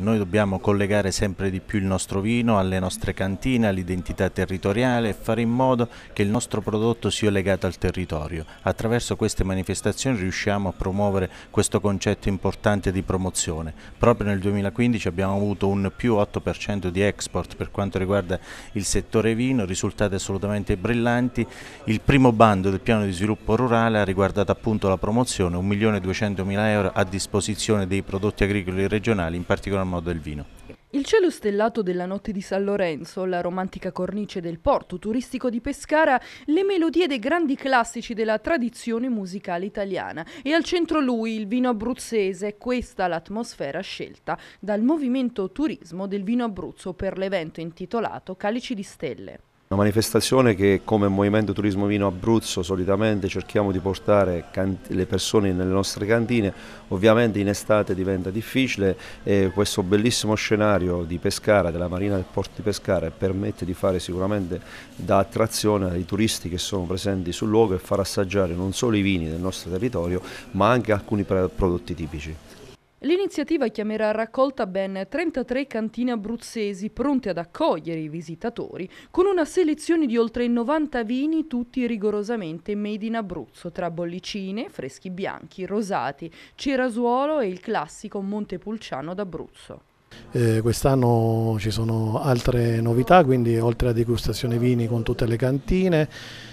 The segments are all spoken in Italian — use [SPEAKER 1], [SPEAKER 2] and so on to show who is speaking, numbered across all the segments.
[SPEAKER 1] Noi dobbiamo collegare sempre di più il nostro vino alle nostre cantine, all'identità territoriale e fare in modo che il nostro prodotto sia legato al territorio. Attraverso queste manifestazioni riusciamo a promuovere questo concetto importante di promozione. Proprio nel 2015 abbiamo avuto un più 8% di export per quanto riguarda il settore vino, risultati assolutamente brillanti. Il primo bando del piano di sviluppo rurale ha riguardato appunto la promozione, 1.200.000 euro a disposizione dei prodotti agricoli regionali, in particolare richiamo del vino.
[SPEAKER 2] Il cielo stellato della notte di San Lorenzo, la romantica cornice del porto turistico di Pescara, le melodie dei grandi classici della tradizione musicale italiana e al centro lui il vino abruzzese, questa l'atmosfera scelta dal Movimento Turismo del Vino Abruzzo per l'evento intitolato Calici di Stelle.
[SPEAKER 3] Una manifestazione che come Movimento Turismo Vino Abruzzo solitamente cerchiamo di portare le persone nelle nostre cantine, ovviamente in estate diventa difficile e questo bellissimo scenario di Pescara, della Marina del Porto di Pescara permette di fare sicuramente da attrazione ai turisti che sono presenti sul luogo e far assaggiare non solo i vini del nostro territorio ma anche alcuni prodotti tipici.
[SPEAKER 2] L'iniziativa chiamerà a raccolta ben 33 cantine abruzzesi pronte ad accogliere i visitatori con una selezione di oltre 90 vini tutti rigorosamente made in Abruzzo tra bollicine, freschi bianchi, rosati, cerasuolo e il classico Montepulciano d'Abruzzo.
[SPEAKER 4] Eh, Quest'anno ci sono altre novità, quindi oltre a degustazione vini con tutte le cantine,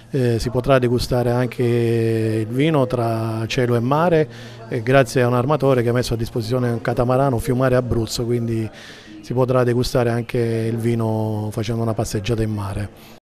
[SPEAKER 4] eh, si potrà degustare anche il vino tra cielo e mare eh, grazie a un armatore che ha messo a disposizione un catamarano Fiumare Abruzzo, quindi si potrà degustare anche il vino facendo una passeggiata in mare.